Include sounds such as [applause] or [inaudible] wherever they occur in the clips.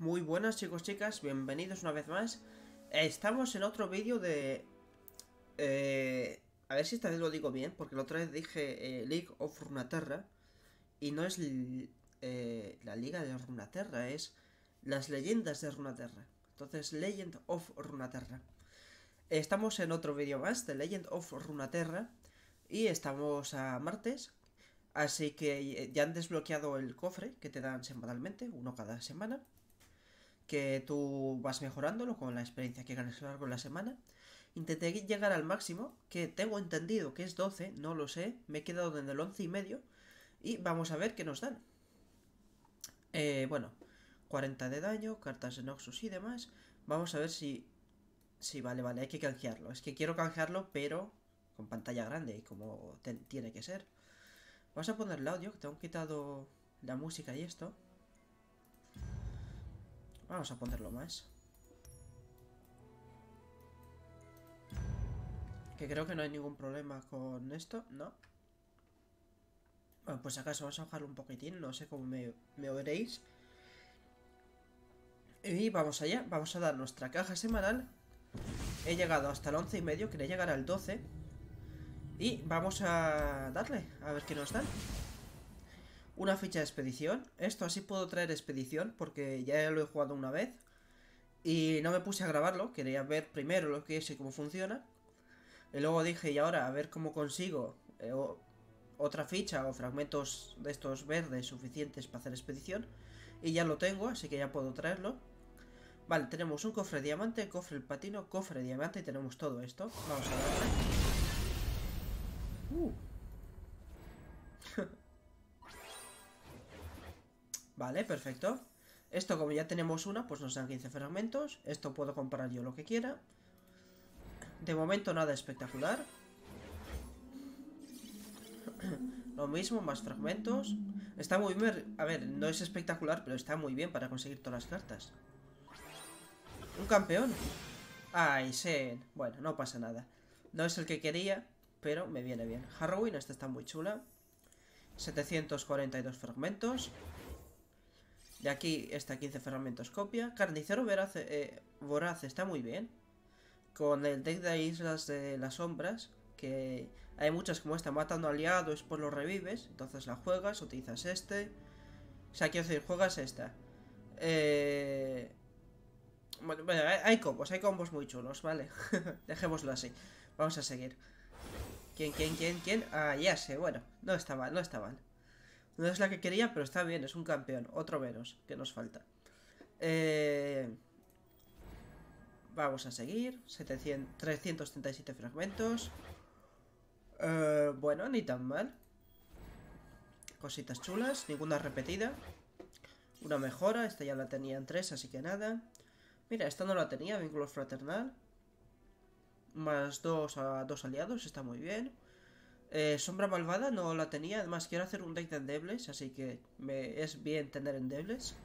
Muy buenas chicos, chicas, bienvenidos una vez más Estamos en otro vídeo de... Eh, a ver si esta vez lo digo bien, porque la otra vez dije eh, League of Runaterra Y no es eh, la Liga de Runaterra, es las leyendas de Runaterra Entonces, Legend of Runaterra Estamos en otro vídeo más de Legend of Runaterra Y estamos a martes Así que ya han desbloqueado el cofre que te dan semanalmente, uno cada semana que tú vas mejorándolo con la experiencia que ganas a lo largo de la semana. Intenté llegar al máximo, que tengo entendido que es 12, no lo sé, me he quedado en el 11 y medio y vamos a ver qué nos dan. Eh, bueno, 40 de daño, cartas de Noxus y demás. Vamos a ver si... Si vale, vale, hay que canjearlo. Es que quiero canjearlo, pero con pantalla grande y como tiene que ser. Vamos a poner el audio, que tengo quitado la música y esto. Vamos a ponerlo más. Que creo que no hay ningún problema con esto, ¿no? Bueno, pues acaso vamos a bajar un poquitín, no sé cómo me, me oiréis. Y vamos allá, vamos a dar nuestra caja semanal. He llegado hasta el 11 y medio, quería llegar al 12. Y vamos a darle, a ver qué nos dan una ficha de expedición. Esto así puedo traer expedición porque ya lo he jugado una vez. Y no me puse a grabarlo, quería ver primero lo que es y cómo funciona. Y luego dije, y ahora a ver cómo consigo eh, otra ficha o fragmentos de estos verdes suficientes para hacer expedición. Y ya lo tengo, así que ya puedo traerlo. Vale, tenemos un cofre diamante, cofre el patino cofre diamante y tenemos todo esto. Vamos a ver. Uh. Vale, perfecto. Esto como ya tenemos una, pues nos dan 15 fragmentos. Esto puedo comprar yo lo que quiera. De momento nada espectacular. [clears throat] lo mismo, más fragmentos. Está muy bien. A ver, no es espectacular, pero está muy bien para conseguir todas las cartas. Un campeón. Ay, se Bueno, no pasa nada. No es el que quería, pero me viene bien. Harrowing, esta está muy chula. 742 fragmentos. Y aquí está 15 ferramentos copia. Carnicero veraz, eh, voraz está muy bien. Con el deck de Islas de las Sombras, que hay muchas como esta, matando aliados, por pues los revives. Entonces la juegas, utilizas este. O sea, quiero decir, juegas esta. Eh, bueno, bueno, hay combos, hay combos muy chulos, ¿vale? [laughs] Dejémoslo así. Vamos a seguir. ¿Quién, quién, quién, quién? Ah, ya sé, bueno, no está mal, no está mal. No es la que quería, pero está bien, es un campeón. Otro menos, que nos falta. Eh, vamos a seguir. 700, 337 fragmentos. Eh, bueno, ni tan mal. Cositas chulas, ninguna repetida. Una mejora, esta ya la tenía en tres, así que nada. Mira, esta no la tenía, vínculo fraternal. Más dos a dos aliados, está muy bien. Eh, Sombra Malvada no la tenía, además quiero hacer un deck de endebles, así que es bien tener endebles.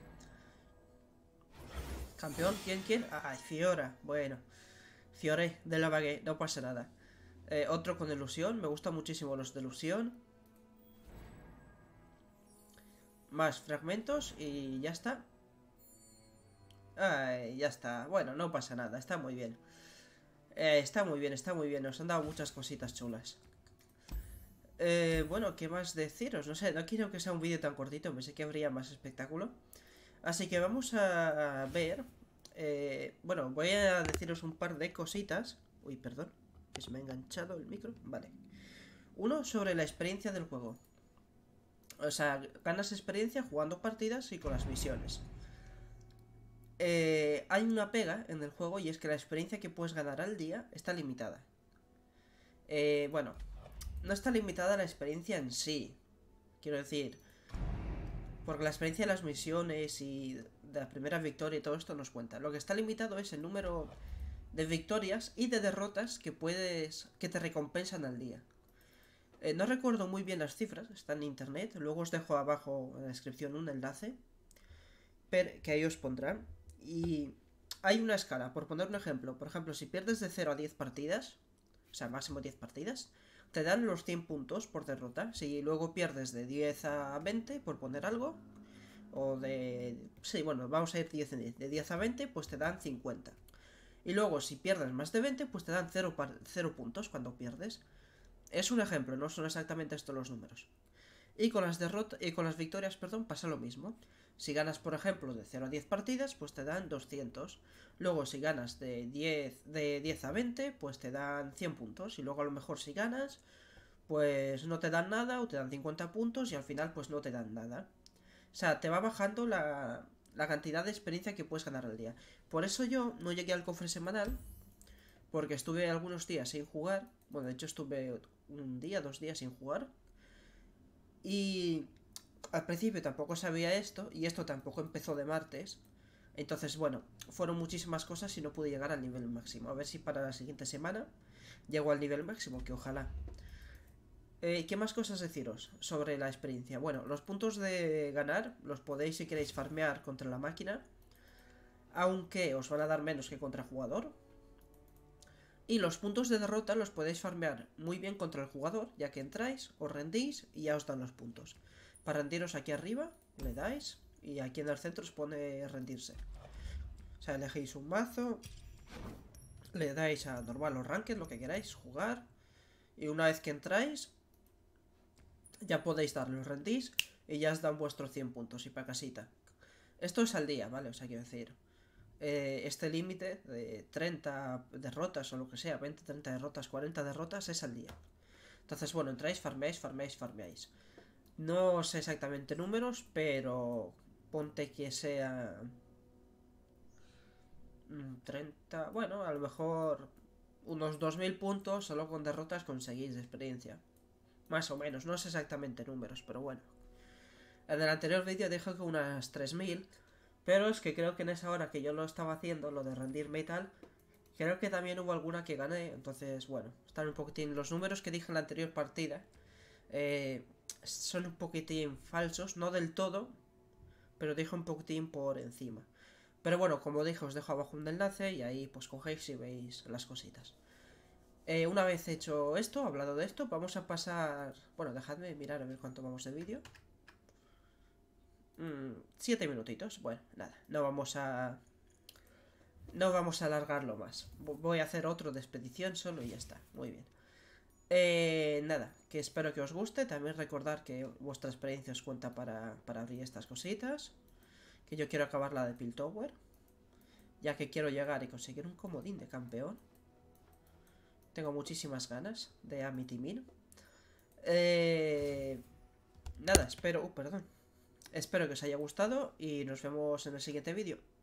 Campeón, ¿quién, quién? Ah, Fiora, bueno. Fiore, de la vague, no pasa nada. Eh, otro con ilusión, me gustan muchísimo los de Más fragmentos y ya está. Ay, ya está. Bueno, no pasa nada, está muy bien. Eh, está muy bien, está muy bien, nos han dado muchas cositas chulas. Eh, bueno, ¿qué más deciros? No sé, no quiero que sea un vídeo tan cortito, pensé que habría más espectáculo. Así que vamos a ver... Eh, bueno, voy a deciros un par de cositas. Uy, perdón, que se me ha enganchado el micro. Vale. Uno, sobre la experiencia del juego. O sea, ganas experiencia jugando partidas y con las misiones. Eh, hay una pega en el juego y es que la experiencia que puedes ganar al día está limitada. bueno, no está limitada la experiencia en sí. Quiero decir, porque la experiencia de las misiones y de la primera victoria y todo esto nos cuenta. Lo que está limitado es el número de victorias y de derrotas que puedes que te recompensan al día. Eh, no recuerdo muy bien las cifras, están en internet. Luego os dejo abajo en la descripción un enlace que ahí os pondrán. Y hay una escala, por poner un ejemplo. Por ejemplo, si pierdes de 0 a 10 partidas, o sea, máximo 10 partidas, te dan los 100 puntos por derrota. Si luego pierdes de 10 a 20, por poner algo, o de... Sí, bueno, vamos a ir 10 De 10 a 20, pues te dan 50. Y luego, si pierdes más de 20, pues te dan 0, 0 puntos cuando pierdes. Es un ejemplo, no son exactamente estos los números. Y con las derrotas y con las victorias, perdón, pasa lo mismo. Si ganas, por ejemplo, de 0 a 10 partidas, pues te dan 200. Luego, si ganas de 10, de a 20, pues te dan 100 puntos. Y luego, a lo mejor, si ganas, pues no te dan nada o te dan 50 puntos y al final, pues no te dan nada. O sea, te va bajando la, la cantidad de experiencia que puedes ganar al día. Por eso yo no llegué al cofre semanal, porque estuve algunos días sin jugar. Bueno, de hecho, estuve un día, dos días sin jugar. Y al principio tampoco sabía esto y esto tampoco empezó de martes. Entonces, bueno, fueron muchísimas cosas y no pude llegar al nivel máximo. A ver si para la siguiente semana llego al nivel máximo, que ojalá. Eh, ¿Qué más cosas deciros sobre la experiencia? Bueno, los puntos de ganar los podéis si queréis farmear contra la máquina. Aunque os van a dar menos que contra jugador. Y los puntos de derrota los podéis farmear muy bien contra el jugador, ya que entráis, os rendís y ya os dan los puntos. Para rendiros aquí arriba, le dais. Y aquí en el centro os pone rendirse. O sea, elegís un mazo. Le dais a normal o ranked, lo que queráis, jugar. Y una vez que entráis, ya podéis darle, los rendís. Y ya os dan vuestros 100 puntos y para casita. Esto es al día, ¿vale? O sea, quiero decir, eh, este límite de 30 derrotas o lo que sea, 20, 30 derrotas, 40 derrotas, es al día. Entonces, bueno, entráis, farmeáis, farmeáis, farmeáis. No sé exactamente números, pero ponte que sea 30, bueno, a lo mejor unos 2000 puntos solo con derrotas conseguís experiencia. Más o menos, no sé exactamente números, pero bueno. En el anterior vídeo dije que unas 3000, pero es que creo que en esa hora que yo lo estaba haciendo, lo de rendirme y tal, creo que también hubo alguna que gané, entonces bueno, están un poquitín los números que dije en la anterior partida. Eh, son un poquitín falsos, no del todo, pero dejo un poquitín por encima. Pero bueno, como dije, os dejo abajo un enlace y ahí pues cogéis y veis las cositas. Eh, una vez hecho esto, hablado de esto, vamos a pasar... Bueno, dejadme mirar a ver cuánto vamos de vídeo. Mm, siete minutitos, bueno, nada, no vamos a... No vamos a alargarlo más. Voy a hacer otro de expedición solo y ya está. Muy bien. Eh, nada, que espero que os guste. También recordar que vuestra experiencia os cuenta para, abrir estas cositas. Que yo quiero acabar la de Piltover. Ya que quiero llegar y conseguir un comodín de campeón. Tengo muchísimas ganas de Amity Min. Eh, nada, espero... Uh, perdón. Espero que os haya gustado y nos vemos en el siguiente vídeo.